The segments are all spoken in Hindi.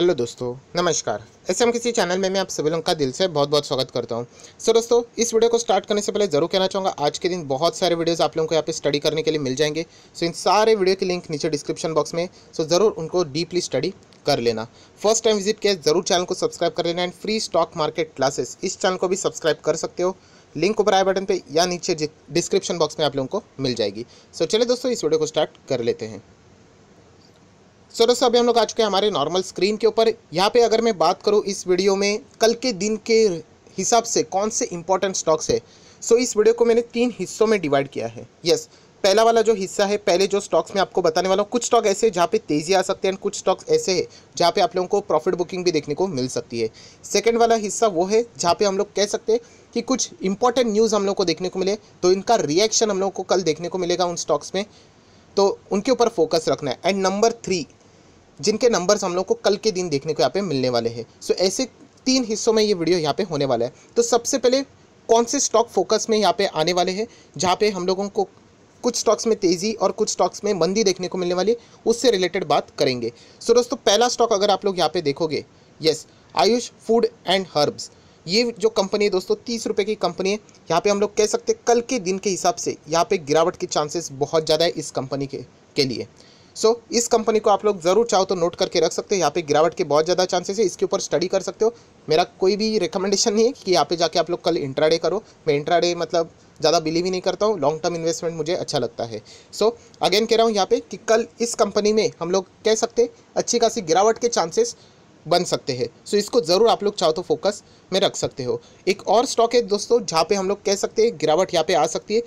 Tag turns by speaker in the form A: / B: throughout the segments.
A: हेलो दोस्तों नमस्कार ऐसे हम किसी चैनल में मैं आप सभी लोगों का दिल से बहुत बहुत स्वागत करता हूं सो दोस्तों इस वीडियो को स्टार्ट करने से पहले जरूर कहना चाहूँगा आज के दिन बहुत सारे वीडियोस आप लोगों को यहाँ पे स्टडी करने के लिए मिल जाएंगे सो इन सारे वीडियो के लिंक नीचे डिस्क्रिप्शन बॉक्स में सो ज़रूर उनको डीपली स्टडी कर लेना फर्स्ट टाइम विजिट किया जरूर चैनल को सब्सक्राइब कर लेना and free stock market classes इस चैनल को भी सब्सक्राइब कर सकते हो लिंक ऊपर आए बटन पर या नीचे डिस्क्रिप्शन बॉक्स में आप लोगों को मिल जाएगी सो चले दोस्तों इस वीडियो को स्टार्ट कर लेते हैं सो दोस्तों अभी हम लोग आ चुके हैं हमारे नॉर्मल स्क्रीन के ऊपर यहाँ पे अगर मैं बात करूँ इस वीडियो में कल के दिन के हिसाब से कौन से इंपॉर्टेंट स्टॉक्स है सो so, इस वीडियो को मैंने तीन हिस्सों में डिवाइड किया है यस yes, पहला वाला जो हिस्सा है पहले जो स्टॉक्स मैं आपको बताने वाला हूँ कुछ स्टॉक ऐसे जहाँ पे तेज़ी आ सकते हैं एंड कुछ स्टॉक्स ऐसे हैं जहाँ पे आप लोगों को प्रॉफिट बुकिंग भी देखने को मिल सकती है सेकंड वाला हिस्सा वो है जहाँ पे हम लोग कह सकते हैं कि कुछ इंपॉर्टेंट न्यूज़ हम लोग को देखने को मिले तो इनका रिएक्शन हम लोग को कल देखने को मिलेगा उन स्टॉक्स में तो उनके ऊपर फोकस रखना है एंड नंबर थ्री जिनके नंबर्स हम लोग को कल के दिन देखने को यहाँ पे मिलने वाले हैं सो ऐसे तीन हिस्सों में ये वीडियो यहाँ पे होने वाला है तो सबसे पहले कौन से स्टॉक फोकस में यहाँ पे आने वाले हैं जहाँ पे हम लोगों को कुछ स्टॉक्स में तेज़ी और कुछ स्टॉक्स में मंदी देखने को मिलने वाली उससे रिलेटेड बात करेंगे सो दोस्तों पहला स्टॉक अगर आप लोग यहाँ पे देखोगे yes Ayush food and herbs ये जो कंपनी है दोस्तों तीस रुपये की कंपनी है यहाँ पे हम लोग कह सकते हैं कल के दिन के हिसाब से यहाँ पे गिरावट के चांसेस बहुत ज़्यादा है इस कंपनी के के लिए सो so, इस कंपनी को आप लोग ज़रूर चाहो तो नोट करके रख सकते हो यहाँ पे गिरावट के बहुत ज़्यादा चांसेस है इसके ऊपर स्टडी कर सकते हो मेरा कोई भी रिकमेंडेशन नहीं है कि यहाँ पे जाके आप लोग कल इंट्राडे करो मैं इंट्राडे मतलब ज़्यादा बिलीव ही नहीं करता हूँ लॉन्ग टर्म इन्वेस्टमेंट मुझे अच्छा लगता है सो so, अगेन कह रहा हूँ यहाँ पे कि कल इस कंपनी में हम लोग कह सकते अच्छी खासी गिरावट के चांसेस बन सकते हैं सो so, इसको ज़रूर आप लोग चाहो तो फोकस में रख सकते हो एक और स्टॉक है दोस्तों जहाँ पे हम लोग कह सकते हैं गिरावट यहाँ पे आ सकती है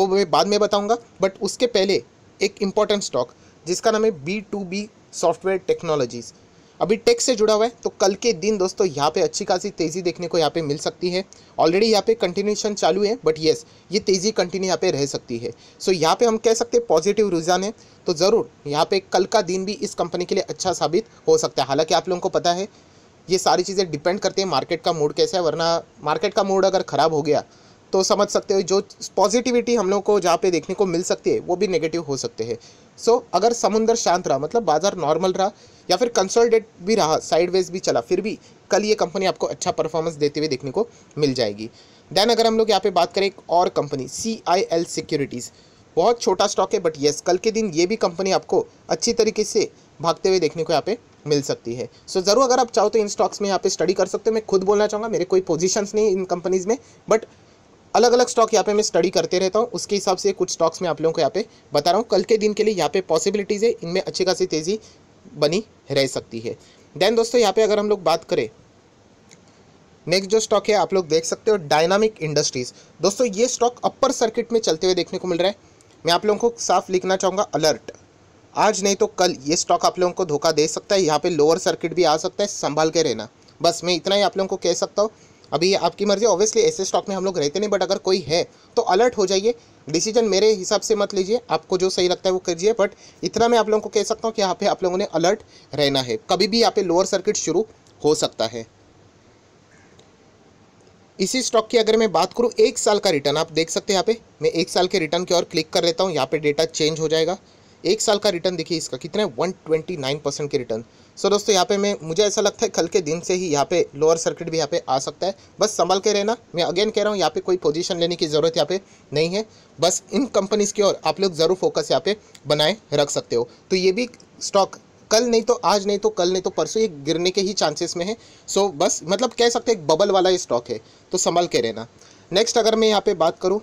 A: वो मैं बाद में बताऊँगा बट उसके पहले एक इम्पॉर्टेंट स्टॉक जिसका नाम है B to B software technologies अभी टेक से जुड़ा हुआ है तो कल के दिन दोस्तों यहाँ पे अच्छी खासी तेज़ी देखने को यहाँ पे मिल सकती है ऑलरेडी यहाँ पे कंटिन्यूशन चालू है बट येस ये तेज़ी कंटिन्यू यहाँ पे रह सकती है सो so, यहाँ पे हम कह सकते हैं पॉजिटिव रुझान है तो ज़रूर यहाँ पे कल का दिन भी इस कंपनी के लिए अच्छा साबित हो सकता है हालाँकि आप लोगों को पता है ये सारी चीज़ें डिपेंड करती हैं मार्केट का मूड कैसा है वरना मार्केट का मूड अगर ख़राब हो गया तो समझ सकते हो जो पॉजिटिविटी हम लोग को जहाँ पे देखने को मिल सकती है वो भी नेगेटिव हो सकते हैं सो so, अगर समुंदर शांत रहा मतलब बाजार नॉर्मल रहा या फिर कंसोलिडेट भी रहा साइडवेज भी चला फिर भी कल ये कंपनी आपको अच्छा परफॉर्मेंस देते हुए देखने को मिल जाएगी देन अगर हम लोग यहाँ पे बात करें एक और company C I L securities बहुत छोटा स्टॉक है बट येस कल के दिन ये भी कंपनी आपको अच्छी तरीके से भागते हुए देखने को यहाँ पे मिल सकती है सो so, ज़रूर अगर आप चाहो तो इन स्टॉक्स में यहाँ पे स्टडी कर सकते हो मैं खुद बोलना चाहूँगा मेरे कोई पोजीशंस नहीं इन कंपनीज़ में बट अलग अलग स्टॉक यहाँ पे मैं स्टडी करते रहता हूँ उसके हिसाब से कुछ स्टॉक्स मैं आप लोगों को यहाँ पे बता रहा हूँ कल के दिन के लिए यहाँ पे पॉसिबिलिटीज़ है इनमें अच्छी खासी तेज़ी बनी रह सकती है देन दोस्तों यहाँ पे अगर हम लोग बात करें नेक्स्ट जो स्टॉक है आप लोग देख सकते हो डायनामिक इंडस्ट्रीज़ दोस्तों ये स्टॉक अपर सर्किट में चलते हुए देखने को मिल रहा है मैं आप लोगों को साफ लिखना चाहूँगा अलर्ट आज नहीं तो कल ये स्टॉक आप लोगों को धोखा दे सकता है यहाँ पे लोअर सर्किट भी आ सकता है संभाल के रहना बस मैं इतना ही आप लोगों को कह सकता हूँ अभी आपकी मर्ज़ी ऑब्वियसली ऐसे स्टॉक में हम लोग रहते नहीं बट अगर कोई है तो अलर्ट हो जाइए डिसीजन मेरे हिसाब से मत लीजिए आपको जो सही लगता है वो करिए बट इतना मैं आप लोगों को कह सकता हूँ कि यहाँ पे आप लोगों ने अलर्ट रहना है कभी भी यहाँ पे लोअर सर्किट शुरू हो सकता है इसी स्टॉक की अगर मैं बात करूँ एक साल का रिटर्न आप देख सकते हैं यहाँ पे मैं एक साल के रिटर्न की ओर क्लिक कर लेता हूँ यहाँ पे डेटा चेंज हो जाएगा एक साल का रिटर्न देखिए इसका कितना है वन ट्वेंटी नाइन परसेंट के रिटर्न सो दोस्तों यहाँ पे मैं मुझे ऐसा लगता है कल के दिन से ही यहाँ पे लोअर सर्किट भी यहाँ पे आ सकता है बस संभाल के रहना मैं अगेन कह रहा हूँ यहाँ पे कोई पोजीशन लेने की ज़रूरत यहाँ पे नहीं है बस इन कंपनीज़ की ओर आप लोग ज़रूर फोकस यहाँ पे बनाए रख सकते हो तो ये भी स्टॉक कल नहीं तो आज नहीं तो कल नहीं तो परसों ये गिरने के ही चांसेस में है सो बस मतलब कह सकते हैं बबल वाला ये स्टॉक है तो संभाल के रहना नेक्स्ट अगर मैं यहाँ पे बात करूँ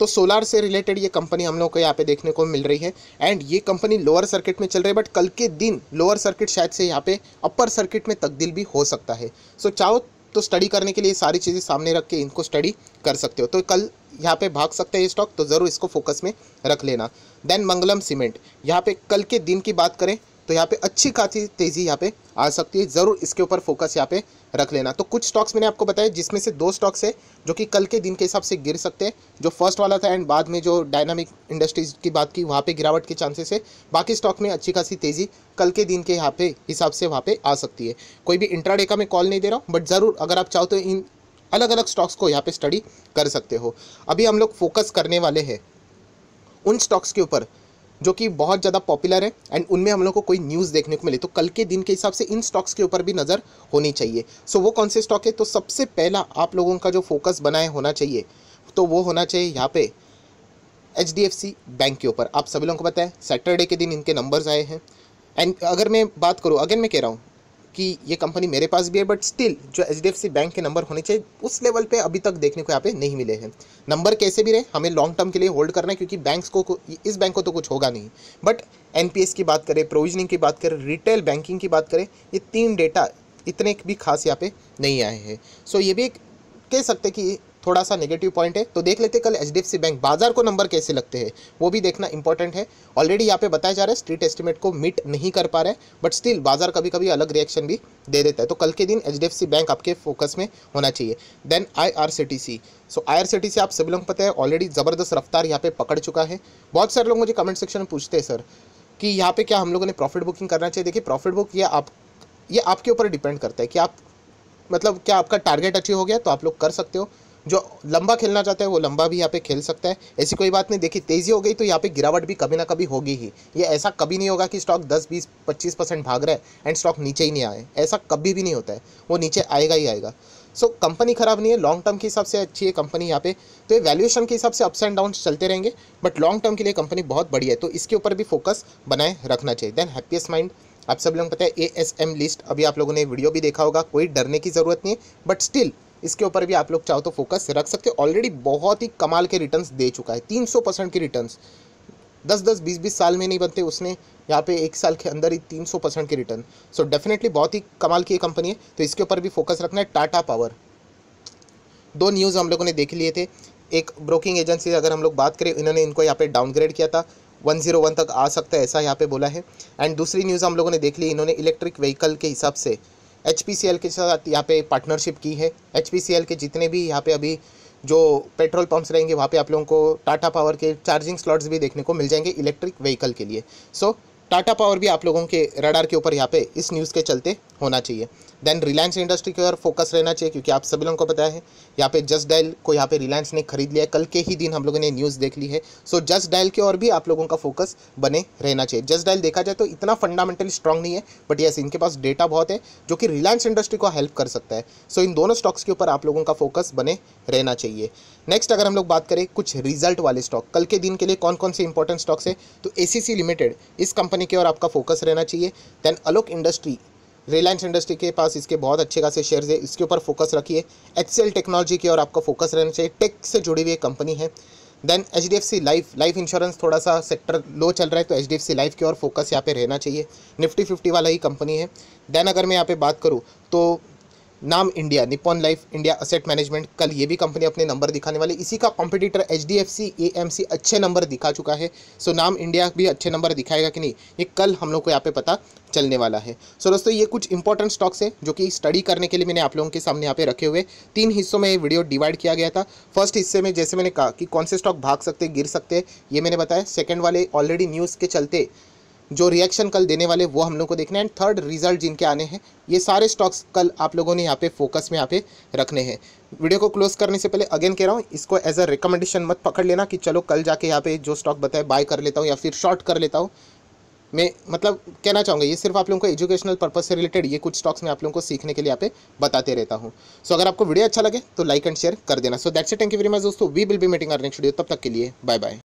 A: तो सोलार से रिलेटेड ये कंपनी हम लोग को यहाँ पे देखने को मिल रही है एंड ये कंपनी लोअर सर्किट में चल रही है बट कल के दिन लोअर सर्किट शायद से यहाँ पे अपर सर्किट में तब्दील भी हो सकता है सो चाहो तो स्टडी करने के लिए सारी चीज़ें सामने रख के इनको स्टडी कर सकते हो तो कल यहाँ पे भाग सकते हैं स्टॉक तो ज़रूर इसको फोकस में रख लेना देन मंगलम सीमेंट यहाँ पे कल के दिन की बात करें तो यहाँ पे अच्छी खासी तेज़ी यहाँ पे आ सकती है ज़रूर इसके ऊपर फोकस यहाँ पे रख लेना तो कुछ स्टॉक्स मैंने आपको बताया जिसमें से दो स्टॉक्स है जो कि कल के दिन के हिसाब से गिर सकते हैं जो फर्स्ट वाला था एंड बाद में जो डायनामिक इंडस्ट्रीज़ की बात की वहाँ पर गिरावट के चांसेस है बाकी स्टॉक में अच्छी खासी तेज़ी कल के दिन के यहाँ पे हिसाब से वहाँ पर आ सकती है कोई भी इंट्राडे का मैं कॉल नहीं दे रहा हूँ बट ज़रूर अगर आप चाहो तो इन अलग अलग स्टॉक्स को यहाँ पे स्टडी कर सकते हो अभी हम लोग फोकस करने वाले हैं उन स्टॉक्स के ऊपर जो कि बहुत ज़्यादा पॉपुलर है एंड उनमें हम लोग को कोई न्यूज़ देखने को मिले तो कल के दिन के हिसाब से इन स्टॉक्स के ऊपर भी नज़र होनी चाहिए सो so, वो कौन से स्टॉक है तो सबसे पहला आप लोगों का जो फोकस बनाए होना चाहिए तो वो होना चाहिए यहाँ पे एच बैंक के ऊपर आप सभी लोगों को पता है सैटरडे के दिन इनके नंबर्स आए हैं एंड अगर मैं बात करूँ अगेन मैं कह रहा हूँ कि ये कंपनी मेरे पास भी है बट स्टिल जो H D F C bank के नंबर होने चाहिए उस लेवल पे अभी तक देखने को यहाँ पे नहीं मिले हैं नंबर कैसे भी रहे हमें लॉन्ग टर्म के लिए होल्ड करना है क्योंकि बैंक्स को इस बैंक को तो कुछ होगा नहीं बट एन की बात करें प्रोविजनिंग की बात करें रिटेल बैंकिंग की बात करें ये तीन डेटा इतने भी खास यहाँ पे नहीं आए हैं सो ये भी एक कह सकते कि थोड़ा सा नेगेटिव पॉइंट है तो देख लेते कल एच बैंक बाजार को नंबर कैसे लगते हैं वो भी देखना इंपॉर्टेंट है ऑलरेडी यहाँ पे बताया जा रहा है स्ट्रीट एस्टिमेट को मीट नहीं कर पा रहे बट स्टिल बाजार कभी कभी अलग रिएक्शन भी दे देता है तो कल के दिन एच बैंक आपके फोकस में होना चाहिए then I R C T C so I R C T C आप सभी लोग पता है ऑलरेडी ज़बरदस्त रफ्तार यहाँ पे पकड़ चुका है बहुत सारे लोग मुझे कमेंट सेक्शन में पूछते हैं सर कि यहाँ पे क्या हम लोगों ने प्रॉफिट बुकिंग करना चाहिए देखिए प्रॉफिट बुक ये आप ये आपके ऊपर डिपेंड करता है कि आप मतलब क्या आपका टारगेट अचीव हो गया तो आप लोग कर सकते हो जो लंबा खेलना चाहता है वो लंबा भी यहाँ पे खेल सकता है ऐसी कोई बात नहीं देखिए तेज़ी हो गई तो यहाँ पे गिरावट भी कभी ना कभी होगी ही ये ऐसा कभी नहीं होगा कि स्टॉक 10 20 25 परसेंट भाग रहा है एंड स्टॉक नीचे ही नहीं आए ऐसा कभी भी नहीं होता है वो नीचे आएगा ही आएगा सो so, कंपनी ख़राब नहीं है लॉन्ग टर्म के हिसाब से अच्छी है कंपनी यहाँ पे तो ये वैल्यूएशन के हिसाब से अप्स एंड डाउन चलते रहेंगे बट लॉन्ग टर्म के लिए कंपनी बहुत बढ़िया है तो इसके ऊपर भी फोकस बनाए रखना चाहिए देन हैप्पीएस्ट माइंड आप सब लोगों को पता है ए एस एम लिस्ट अभी आप लोगों ने वीडियो भी देखा होगा कोई डरने की ज़रूरत नहीं है बट स्टिल इसके ऊपर भी आप लोग चाहो तो फोकस रख सकते हो ऑलरेडी बहुत ही कमाल के रिटर्न्स दे चुका है तीन सौ परसेंट के रिटर्न्स दस दस बीस बीस साल में नहीं बनते उसने यहाँ पे एक साल के अंदर ही तीन सौ परसेंट के रिटर्न सो डेफिनेटली बहुत ही कमाल की कंपनी है तो इसके ऊपर भी फोकस रखना है टाटा पावर दो न्यूज़ हम लोगों ने देख लिए थे एक ब्रोकिंग एजेंसी अगर हम लोग बात करें इन्होंने इनको यहाँ पे डाउनग्रेड किया था 101 तक आ सकता है ऐसा यहाँ पे बोला है एंड दूसरी न्यूज़ हम लोगों ने देख ली इन्होंने इलेक्ट्रिक व्हीकल के हिसाब से एच के साथ यहाँ पे पार्टनरशिप की है एच के जितने भी यहाँ पे अभी जो पेट्रोल पंप्स रहेंगे वहाँ पे आप लोगों को टाटा पावर के चार्जिंग स्लॉट्स भी देखने को मिल जाएंगे इलेक्ट्रिक व्हीकल के लिए सो so, टाटा पावर भी आप लोगों के रडार के ऊपर यहाँ पे इस न्यूज़ के चलते होना चाहिए देन रिलायंस इंडस्ट्री की ओर फोकस रहना चाहिए क्योंकि आप सभी लोगों को पता है यहाँ पे जस्ट डायल को यहाँ पे रिलायंस ने खरीद लिया कल के ही दिन हम लोगों ने न्यूज़ देख ली है सो जस्ट डायल की ओर भी आप लोगों का फोकस बने रहना चाहिए जस्ट डायल देखा जाए तो इतना फंडामेंटली स्ट्रॉग नहीं है बट यस इनके पास डेटा बहुत है जो कि रिलायंस इंडस्ट्री को हेल्प कर सकता है सो so, इन दोनों स्टॉक्स के ऊपर आप लोगों का फोकस बने रहना चाहिए नेक्स्ट अगर हम लोग बात करें कुछ रिजल्ट वाले स्टॉक कल के दिन के लिए कौन कौन से इंपॉर्टेंट स्टॉक्स है तो ए लिमिटेड इस कंपनी की ओर आपका फोकस रहना चाहिए then Alok industry Reliance industry के पास इसके बहुत अच्छे खासे शेयर्स है इसके ऊपर फोकस रखिए एक्सेल टेक्नोलॉजी की और आपका फोकस रहना चाहिए टेक से जुड़ी हुई कंपनी है then H D F C life life insurance थोड़ा सा सेक्टर लो चल रहा है तो H D F C life की और फोकस यहाँ पे रहना चाहिए निफ्टी फिफ्टी वाला ही कंपनी है देन अगर मैं यहाँ पे बात करूँ तो नाम India Nippon life India asset management कल ये भी कंपनी अपने नंबर दिखाने वाली इसी का competitor H D F C A M C अच्छे नंबर दिखा चुका है सो नाम इंडिया भी अच्छे नंबर दिखाएगा कि नहीं ये कल हम लोग को यहाँ पे पता चलने वाला है सो दोस्तों ये कुछ इंपॉर्टेंट स्टॉक्स हैं जो कि स्टडी करने के लिए मैंने आप लोगों के सामने यहाँ पे रखे हुए तीन हिस्सों में ये वीडियो डिवाइड किया गया था फर्स्ट हिस्से में जैसे मैंने कहा कि कौन से स्टॉक भाग सकते गिर सकते ये मैंने बताया सेकेंड वाले ऑलरेडी न्यूज़ के चलते जो रिएक्शन कल देने वाले वो हम लोग को देखना है एंड थर्ड रिजल्ट जिनके आने हैं ये सारे स्टॉक्स कल आप लोगों ने यहाँ पे फोकस में यहाँ पे रखने हैं वीडियो को क्लोज करने से पहले अगेन कह रहा हूँ इसको एज अ रिकमेंडेशन मत पकड़ लेना कि चलो कल जाके यहाँ पे जो स्टॉक बताए बाय कर लेता हूँ या फिर शॉर्ट कर लेता हूँ मैं मतलब कहना चाहूँगा ये सिर्फ आप लोगों को एजुकेशनल पर्पज से रिलेटेड ये कुछ स्टॉक्स मैं आप लोगों को सीखने के लिए यहाँ पे बताते रहता हूँ सो अगर आपको वीडियो अच्छा लगे तो लाइक एंड शेयर कर देना so that's a thank you very much दोस्तों we will be meeting our next video तब तक के लिए बाय बाय